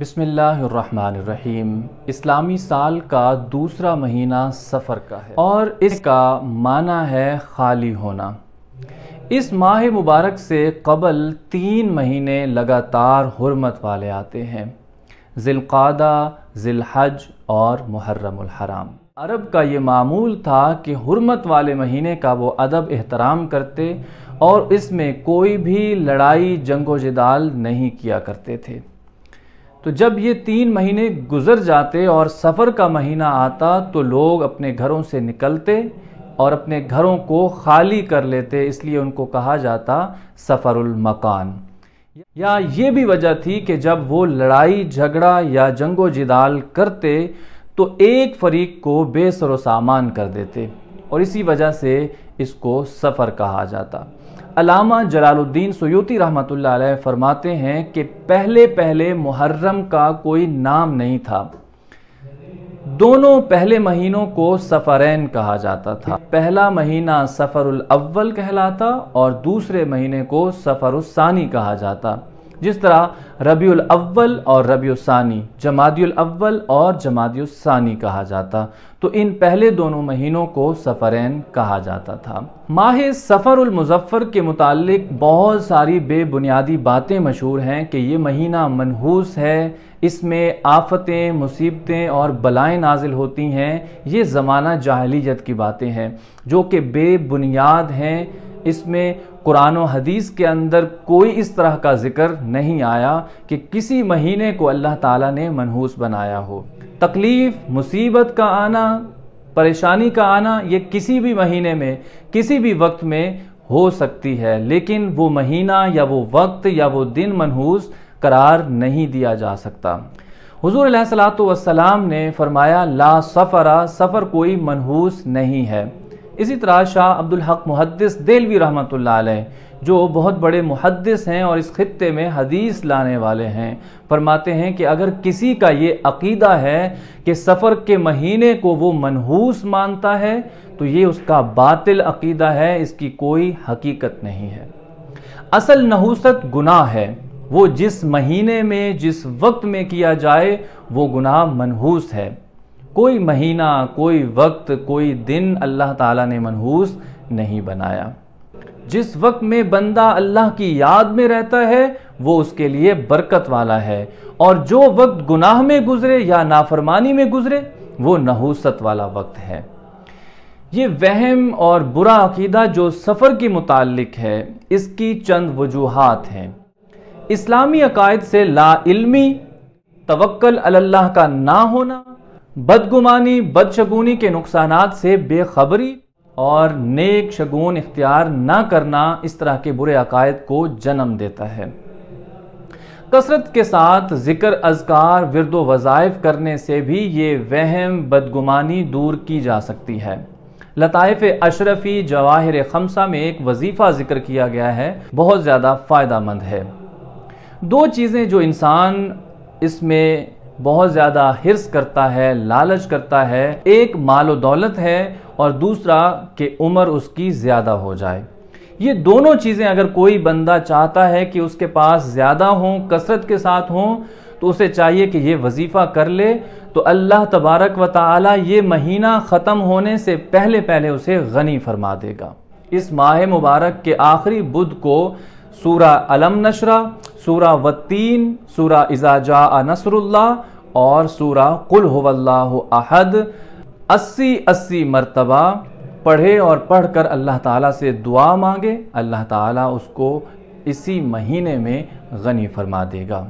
बिसमीम इस्लामी साल का दूसरा महीना सफ़र का है और इसका माना है खाली होना इस माह मुबारक से कबल तीन महीने लगातार हरमत वाले आते हैं जिलकादा जिलहज और मुहर्रमराम अरब का ये मामूल था कि हरमत वाले महीने का वो अदब एहतराम करते और इसमें कोई भी लड़ाई जंगो जदाल नहीं किया करते थे तो जब ये तीन महीने गुजर जाते और सफ़र का महीना आता तो लोग अपने घरों से निकलते और अपने घरों को खाली कर लेते इसलिए उनको कहा जाता सफ़रुल मकान या ये भी वजह थी कि जब वो लड़ाई झगड़ा या जंगो जिदाल करते तो एक फरीक को बेसर सामान कर देते और इसी वजह से इसको सफ़र कहा जाता अलामा जलालुद्दीन सयोती रहमत फरमाते हैं कि पहले पहले मुहर्रम का कोई नाम नहीं था दोनों पहले महीनों को सफ़रैन कहा जाता था पहला महीना सफर अव्वल कहलाता और दूसरे महीने को उस्सानी कहा जाता जिस तरह रबीउल अव्वल और रबी ानी जमादिल अव्वल और जमादिल कहा जाता तो इन पहले दोनों महीनों को सफ़रैन कहा जाता था माह सफ़रमज़फ़र के मुतालिक बहुत सारी बेबुनियादी बातें मशहूर हैं कि ये महीना मनहूस है इसमें आफतें मुसीबतें और बलाएं नाजिल होती हैं ये ज़माना जाहलीत की बातें हैं जो कि बेबुनियाद हैं इसमें कुरान और हदीस के अंदर कोई इस तरह का ज़िक्र नहीं आया कि किसी महीने को अल्लाह ताला ने मनहूस बनाया हो तकलीफ़ मुसीबत का आना परेशानी का आना ये किसी भी महीने में किसी भी वक्त में हो सकती है लेकिन वो महीना या वो वक्त या वो दिन मनहूस करार नहीं दिया जा सकता हजूर सलात ने फरमाया ला सफ़रा सफ़र कोई मनहूस नहीं है इसी तरह शाह अब्दुल हक मुहदस देलवी रहमत जो बहुत बड़े मुहदस हैं और इस खत्े में हदीस लाने वाले हैं फरमाते हैं कि अगर किसी का ये अकीदा है कि सफ़र के महीने को वो मनहूस मानता है तो ये उसका बातिल अकीदा है इसकी कोई हकीकत नहीं है असल नहूसत गुनाह है वो जिस महीने में जिस वक्त में किया जाए वो गुनाह मनहूस है कोई महीना कोई वक्त कोई दिन अल्लाह ताला ने मनहूस नहीं बनाया जिस वक्त में बंदा अल्लाह की याद में रहता है वो उसके लिए बरकत वाला है और जो वक्त गुनाह में गुजरे या नाफरमानी में गुजरे वो नहूसत वाला वक्त है ये वहम और बुरा अकीदा जो सफ़र के मुतालिक है इसकी चंद वजूहत हैं इस्लामी अकायद से लाइलमी तवक्ल अल्लाह का ना होना बदगुमानी बदशगुनी के नुकसान से बेखबरी और नेक शगुन इख्तियार ना करना इस तरह के बुरे अकायद को जन्म देता है कसरत के साथ ज़िक्र अजकार विरद वज़ाइफ करने से भी ये वहम बदगुमानी दूर की जा सकती है लताइफ अशरफी जवाहिर खमसा में एक वजीफ़ा जिक्र किया गया है बहुत ज़्यादा फ़ायदा मंद है दो चीज़ें जो इंसान इसमें बहुत ज़्यादा हिरस करता है लालच करता है एक मालो दौलत है और दूसरा कि उम्र उसकी ज़्यादा हो जाए ये दोनों चीज़ें अगर कोई बंदा चाहता है कि उसके पास ज़्यादा हों कसरत के साथ हों तो उसे चाहिए कि ये वजीफ़ा कर ले तो अल्लाह तबारक व ताला ये महीना ख़त्म होने से पहले पहले उसे गनी फरमा देगा इस माह मुबारक के आखिरी बुध को सूरा अलम नशरा सूरा वत्तीन सूरा इजाजा नसरुल्ला और सूरा कुल होवल्लाह अहद अस्सी अस्सी मरतबा पढ़े और पढ़कर अल्लाह ताला से दुआ मांगे अल्लाह ताला उसको इसी महीने में गनी फरमा देगा